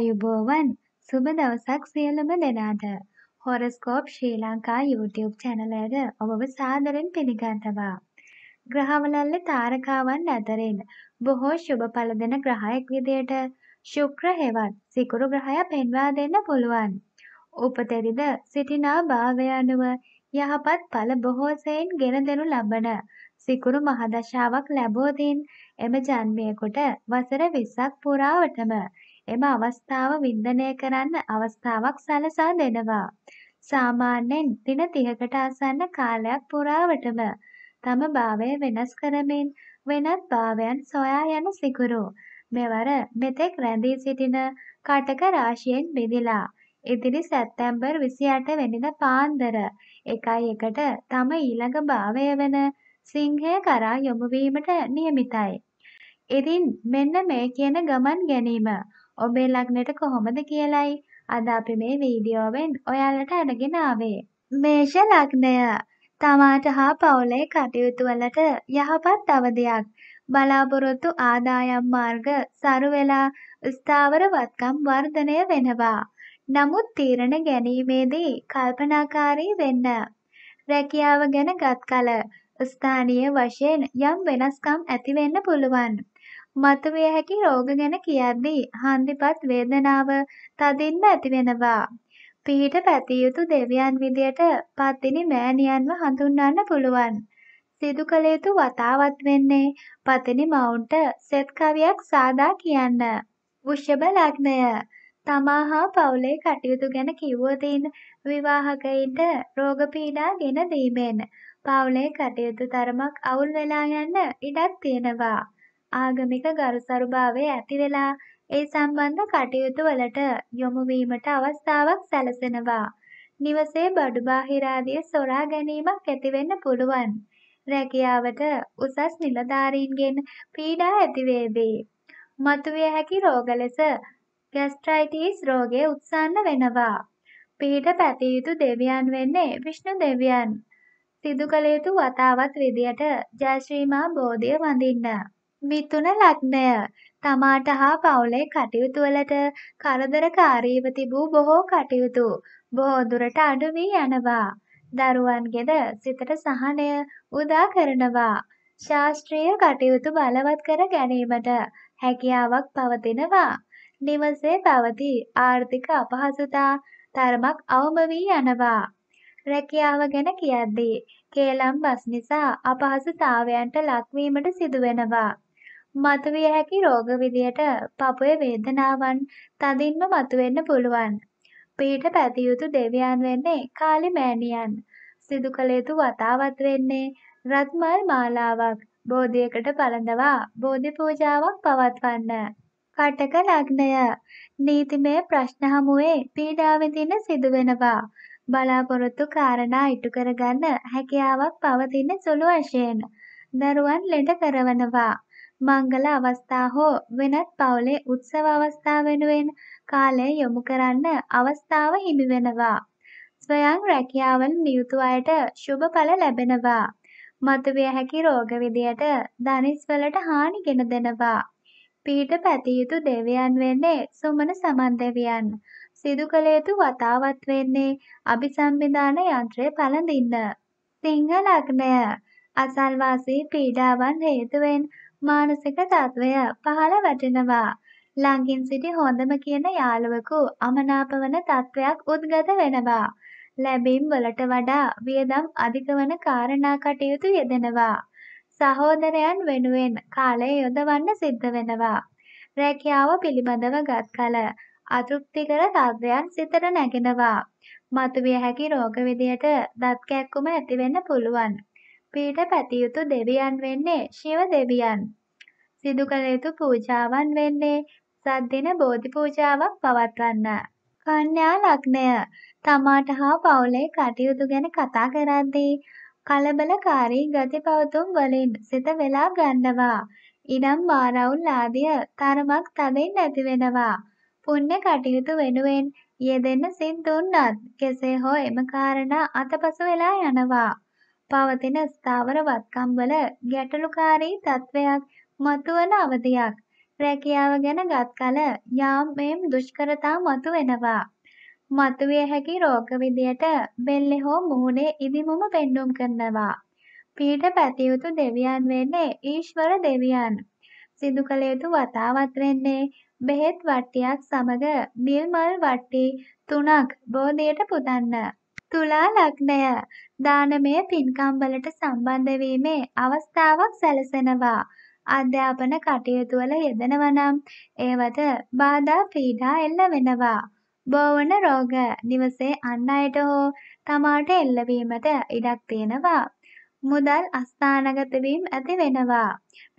ආයුබෝවන් සුබ දවසක් සියලුම දෙනාට හොරස්කෝප් ශ්‍රී ලංකා YouTube චැනලයට ඔබව සාදරෙන් පිළිගන්නවා. ග්‍රහවලල්ල තාරකාවන් අතරින් බොහෝ ශුභ ඵල දෙන ග්‍රහයක් විදියට ශුක්‍ර හෙවත් සිකුරු ග්‍රහය පෙන්වා දෙන්න පුළුවන්. උපතෙරිද සිටිනා භාවය අනුව යහපත් ඵල බොහෝ සෙයින් ගෙන දෙනු ලබන සිකුරු මහදශාවක් ලැබෝදීන් එම ජන්මයකට වසර 20ක් පුරාවටම එම අවස්ථාව වින්දනය කරන්න අවස්ථාවක් සලසා දෙනවා. සාමාන්‍යයෙන් දින 30කට ආසන්න කාලයක් පුරාවටම තම භාවය වෙනස් කරමින් වෙනත් භාවයන් සොයා යන සිකුරු මෙවර මෙතෙක් රැඳී සිටින කටක රාශියෙන් බෙදිලා ඉදිරි සැප්තැම්බර් 28 වෙනිදා පාන්දර 1:1ට තම ඊළඟ භාවය වෙන සිංහය කරා යොමු වීමට නියමිතයි. ඉතින් මෙන්න මේ කියන ගමන් ගැනීම ඔබේ ලග්නෙට කොහොමද කියලයි අද අපි මේ වීඩියෝවෙන් ඔයාලට අරගෙන ආවේ. මේෂ ලග්නය තමාට හා පවුලේ කටයුතු වලට යහපත් අවධියක් බලාපොරොත්තු ආදායම් මාර්ග සරු වෙලා ස්ථාවරවත්කම් වර්ධනය වෙනවා. නමුත් තීරණ ගැනීමේදී කල්පනාකාරී වෙන්න. රැකියාව ගැන ගත් කල ස්ථානීය වශයෙන් යම් වෙනස්කම් ඇති වෙන්න පුළුවන්. මතුවිය හැකි රෝග ගැන කියද්දී හන්දිපත් වේදනාව තදින්ම ඇතිවෙනවා. පිහිට පැතිය යුතු දෙවියන් විදියට පත්තිනි මෑණියන්ව හඳුන්වන්න පුළුවන්. සිදු කළ යුතු වතාවත් වෙන්නේ පතිනි මවුන්ට සෙත් කවියක් සාදා කියන්න. වෘෂභ ලග්නය තමා හා පවුලේ කටයුතු ගැන කිව්වොතින් විවාහකයින්ට රෝග පීඩා ගෙන දීමෙන් පවුලේ කටයුතු තරමක් අවුල් වෙලා යන්න ඉඩක් තියෙනවා. ආගමික ගරුසරුභාවය ඇතිවෙලා ඒ සම්බන්ධ කටයුතු වලට යොමු වීමට අවස්ථාවක් සැලසෙනවා. නිවසේ බඩු බාහිරාදිය සොරා ගැනීමක් ඇතිවෙන්න පුළුවන්. රැකියාවට උසස් නිලධාරීන්ගෙන් පීඩා ඇතිවේවි. මතුවිය හැකි රෝග ලෙස ගැස්ට්‍රයිටිස් රෝගය උත්සන්න වෙනවා. පිහිට පැතිය යුතු දෙවියන් වෙන්නේ විෂ්ණු දෙවියන්. සිදු කළ යුතු වතාවත් විදියට ජයශ්‍රීමා බෝධිය වඳින්න. මිථුන ලග්නය තමාට හා පවුලේ කටයුතු වලට කරදරකාරීව තිබූ බොහෝ කටයුතු බොහෝ දුරට අඩු වී යනවා. දරුවන්ගෙද සිතට සහනය උදා කරනවා. ශාස්ත්‍රීය කටයුතු බලවත් කර ගැනීමට හැකියාවක් පවතිනවා. නිවසේ පවති ආර්ථික අපහසුතා තරමක් අවම වී යනවා. රැකියාව ගැන කියද්දී කේලම් බස් නිසා අපහසුතාවයන්ට ලක්වීමට සිදුවෙනවා. මතුවිය හැකි රෝග විදියට පපුවේ වේදනාවන් තදින්ම මතුවෙන්න පුළුවන්. පිට පැතිය යුතු දෙවියන් වෙන්නේ කාලි මෑණියන්. සිදු කළ යුතු වතාවත් වෙන්නේ රත්මල් මාලාවක් බෝධියකට පළඳවා බෝධි පූජාවක් පවත්වන්න. කටක ලග්නය නීතිමය ප්‍රශ්න හමුවේ පීඩා විඳින සිදු වෙනවා. බලාපොරොත්තු කාරණා ඉටු කරගන්න හැකියාවක් පවතින සුළු වශයෙන් දරුවන් ලෙඩ කරවනවා. මංගල අවස්ථා හෝ වෙනත් පවුලේ උත්සව අවස්ථා වෙනුවෙන් කාලය යොමු කරන්න අවස්ථාව හිමි වෙනවා. ස්වයං රැකියාවල නියුතු අයට ශුභ ඵල ලැබෙනවා. මතුවිය හැකි රෝග විදියට ධනිස් වලට හානිගෙන දෙනවා. පිහිට පැතිය යුතු දෙවියන් වෙන්නේ සුමන සමන් දෙවියන්. සිදු කළ යුතු වතාවත් වෙන්නේ අභිසම්බිධාන යන්ත්‍රය පළඳින්න. සිංහ ලග්නය අසල්වාසී පීඩාවන් හේතුවෙන් මානසික තත්වය පහළ වැටෙනවා. ළඟින් සිටි හොඳම කියන යාළුවෙකු අමනාප වන තත්වයක් උද්ගත වෙනවා. ලැබීම් වලට වඩා වියදම් අධික වන කාරණා කටයුතු යෙදෙනවා. සහෝදරයන් වෙනුවෙන් කාලය යොදවන්න සිද්ධ වෙනවා. රැකියාව පිළිබඳව ගත් කල අතෘප්තිකර තත්ත්වයන් සිතට නැගෙනවා. මතුවිය හැකි රෝග විදියට දත් කැක්කුම ඇති වෙන්න පුළුවන්. පීඨ පැතියුතු දෙවියන් වෙන්නේ ශිව දෙවියන්. සිදු කළ යුතු පූජාවන් වෙන්නේ සද්දින බෝධි පූජාවක් පවත්වන්න. කන්‍යා ලග්නය තමාට හා පවුලේ කටයුතු ගැන කතා කරද්දී කලබලකාරී ගති පවතුම් වලින් සිත වෙලා ගන්නවා. ඉඩම් බාරවුල් ආදිය තරමක් තදින් නැති වෙනවා. පුණ්‍ය කටයුතු වෙනුවෙන් යෙදෙන්න සිත් දුන්නත් කෙසේ හෝ එම කාරණා අතපසු වෙලා යනවා. පවතින ස්ථාවර වත්කම්වල ගැටලුකාරී තත්ත්වයක් මතුවන අවධියක් රැකියාව ගැන ගත් කල යාමෙම් දුෂ්කරතා මතු වෙනවා. මතුවිය හැකි රෝග විදියට බෙල්ලෙ හෝ මුහුණේ ඉදිමුම පෙන්නුම් කරනවා. පීඩ පැතියුතු දෙවියන් වෙන්නේ ඊශ්වර දෙවියන්. සිදු කළ යුතු වතාවත් වෙන්නේ බෙහෙත් වට්ටියක් සමග නිල්මල් වට්ටි තුනක් බෝධියට පුදන්න. තුලා ලග්නය දානමය පින්කම් වලට සම්බන්ධ වීමේ අවස්ථාවක් සැලසෙනවා. අධ්‍යාපන කටයුතු වල යෙදෙනවා නම් ඒවට බාධා පීඩා එල්ල වෙනවා. බෝවන රෝග නිවසේ අන් අයට හෝ තමාට එල්ලවීමට ඉඩක් තියෙනවා. මුදල් අස්ථානගත වීම ඇති වෙනවා.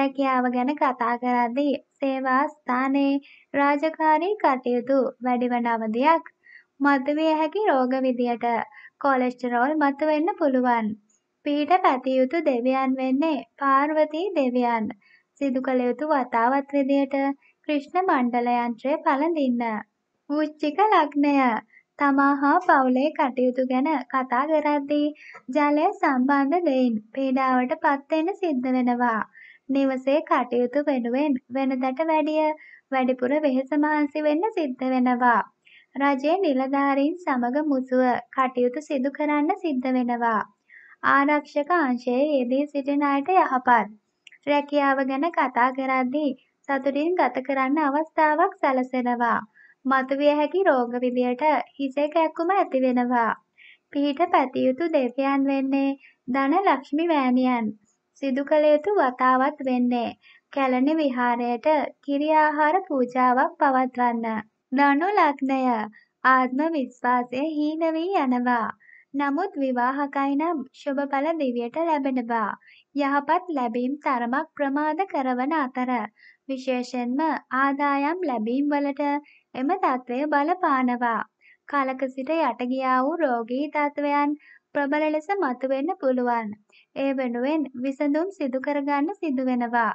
රැකියාව ගැන කතා කරද්දී සේවා ස්ථානයේ රාජකාරී කටයුතු වැඩිවන අවධියක් මතුවිය හැකි රෝග විදියට කොලෙස්ටරෝල් මතුවෙන්න පුළුවන්. පිහිට පැතිය යුතු දෙවියන් වෙන්නේ පාර්වතී දෙවියන්. සිදු කළ යුතු වතාවත් විදියට ක්‍රිෂ්ණ මණ්ඩල යන්ත්‍රය පළඳින්න. වෘශ්චික ලග්නය තමා හා පවුලේ කටයුතු ගැන කතා කරද්දී ජලය සම්බන්ධ දෙයින් පීඩාවට පත්වෙන්න සිද්ධ වෙනවා. නිවසේ කටයුතු වෙනුවෙන් වෙනදට වැඩිය වැඩිපුර වෙහෙස මහන්සි වෙන්න සිද්ධ වෙනවා. රජයේ නිලධාරීන් සමග මුසුව කටයුතු සිදු කරන්න සිද්ධ වෙනවා. ආරක්ෂක අංශයේ යෙදී සිටින අයට යහපත් රැකියාව ගැන කතා කරද්දී සතුටින් ගත කරන්න අවස්ථාවක් සැලසෙනවා. මතුවිය හැකි රෝග විදියට හිසේ කැක්කුම ඇති වෙනවා. පිහිට පැතිය යුතු දෙවියන් වෙන්නේ ධන ලක්ෂ්මි වෑනියන්. සිදු කළ යුතු වතාවත් වෙන්නේ කැලණි විහාරයට කිරි ආහාර පූජාවක් පවත්වන්න. ධනු ලග්නය ආත්ම විශ්වාසය හීන වී යනවා. නමුත් විවාහකයි නම් ශුභඵල දිවියට ලැබෙනවා. යහපත් ලැබීම් තරමක් ප්‍රමාද කරවන අතර විශේෂයෙන්ම ආදායම් ලැබීම් වලට එම தત્ත්වය බලපානවා. කලක සිට යට ගියා වූ රෝගී තත්වයන් ප්‍රබල ලෙස මතුවෙන්න පුළුවන්. ඒ වෙනුවෙන් විසඳුම් සිදු කරගන්න සිදු වෙනවා.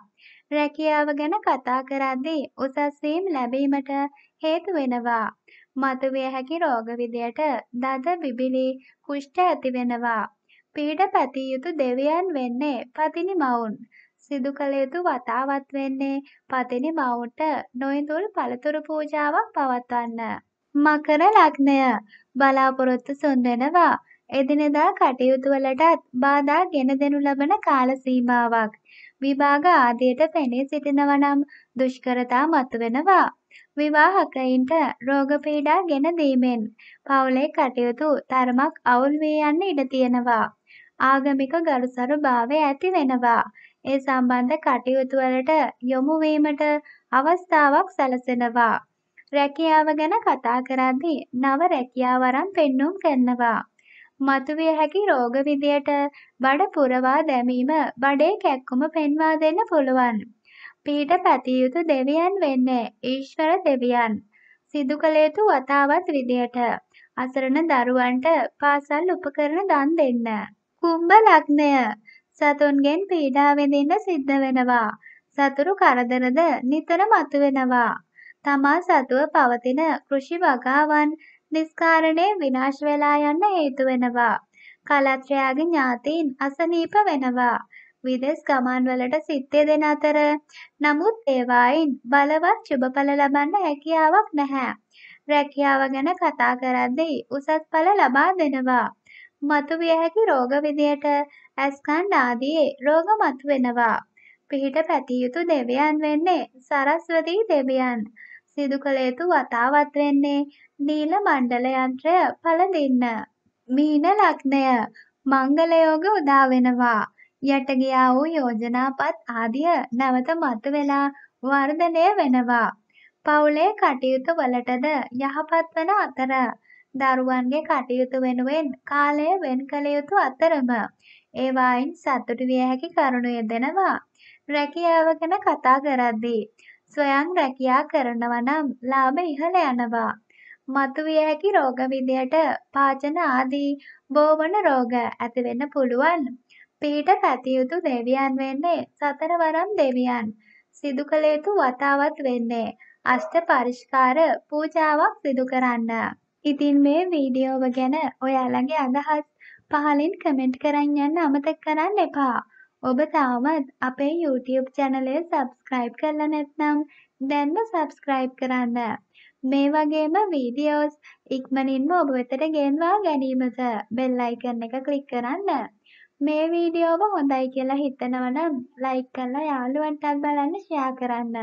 රැකියාව ගැන කතා කරද්දී උසස් වීම් ලැබීමට හේතු වෙනවා. මතුවිය හැකි රෝග විදයට දද බිබිලි කුෂ්ඨ ඇති වෙනවා. පීඩ පැතිය යුතු දෙවියන් වෙන්නේ පතිනි මවුන්. සිදු කළ යුතු වතාවත් වෙන්නේ පතිනි මවුන්ට නොයිඳුල් පළතුරු පූජාවක් පවත්වන්න. මකර ලග්නය බලාපොරොත්තු සොඳනවා. එදිනෙදා කටයුතු වලටත් බාධා ගෙන දෙනු ලබන කාල සීමාවක් විභාග ආදියට පෙනී සිටිනවා නම් දුෂ්කරතා මතුවෙනවා. විවාහකයින්ට රෝග පීඩා ගෙන දීමෙන් පවුලේ කටයුතු තරමක් අවුල් වී යන්න ඉඩ තියෙනවා. ආගමික ගරුසරු භාවය ඇති වෙනවා. ඒ සම්බන්ධ කටයුතු වලට යොමු වීමට අවස්ථාවක් සැලසෙනවා. රැකියාව ගැන කතා කරද්දී නව රැකියාවරම් පෙන්눔 කරනවා. මතුවිය හැකි රෝග විදියට බඩ පුරවා දැමීම බඩේ කැක්කුම පෙන්වා දෙන්න පුළුවන්. පීඩ පැතිය යුතු දෙවියන් වෙන්නේ ඊශ්වර දෙවියන්. සිදු කළ යුතු වතාවත් විදියට අසරණ දරුවන්ට පාසල් උපකරණ දන් දෙන්න. කුම්භ ලග්නය සතුන්ගෙන් පීඩා විඳින්න සිද්ධ වෙනවා. සතුරු කරදරද නිතර මතුවෙනවා. තමා සතුව පවතින කෘෂි වගාවන් නිස්කාරණය විනාශ වෙලා යන්න හේතු වෙනවා. කලත්‍රයාගේ ඥාතීන් අසනීප වෙනවා. විදෙස් ගමන්වලට සිත්තේ දෙන අතර නමුත් ඒවායින් බලවත් ශුභඵල ලබන්න හැකියාවක් නැහැ. රැකියාව ගැන කතා කරද්දී උසස් ඵල ලබා දෙනවා. මතුවිය හැකි රෝග විදියට ඇස්කණ්ඩ ආදී රෝග මතුවෙනවා. පිහිට පැතිය යුතු දෙවියන් වෙන්නේ සරස්වතී දෙවියන්. සිදු කළ යුතු වතාවත් වෙන්නේ නීල මණ්ඩල යන්ත්‍රය පළඳින්න. මීන ලග්නය මංගලයෝග උදා වෙනවා. යට ගියා වූ යෝජනාපත් ආදිය නැවත මතු වෙලා වර්ධනය වෙනවා. පවුලේ කටයුතු වලටද යහපත් වන අතර දරුවන්ගේ කටයුතු වෙනුවෙන් කාලය වෙන් කළ යුතු අතරම ඒවායින් සතුටු විය හැකි කරුණු යෙදෙනවා. රැකියාව ගැන කතා කරද්දී ස්වයං රැකියා කරනවා නම් ලාභ ඉහළ යනවා. මතුවිය හැකි රෝග විදියට පාචන ආදී බෝවන රෝග ඇති වෙන්න පුළුවන්. පිහිට පැතිය යුතු දෙවියන් වෙන්නේ සතරවරම් දෙවියන්. සිදු කළ යුතු වතාවත් වෙන්නේ අෂ්ට පරිෂ්කාර පූජාවක් සිදු කරන්න. ඉතින් මේ වීඩියෝව ගැන ඔයාලගේ අදහස් පහලින් කමෙන්ට් කරන්න යන්න අමතක කරන්න එපා. ඔබ තාමත් අපේ YouTube චැනලය සබස්ක්‍රයිබ් කරලා නැත්නම් දැන්ම සබස්ක්‍රයිබ් කරන්න. මේ වගේම වීඩියෝස් ඉක්මනින්ම ඔබ වෙතට ගෙන්වා ගැනීමට බෙල් අයිකන් එක ක්ලික් කරන්න. මේ වීඩියෝව හොඳයි කියලා හිතනවනම් ලයික් කරලා යාළුවන්ටත් බලන්න ෂෙයා කරන්න.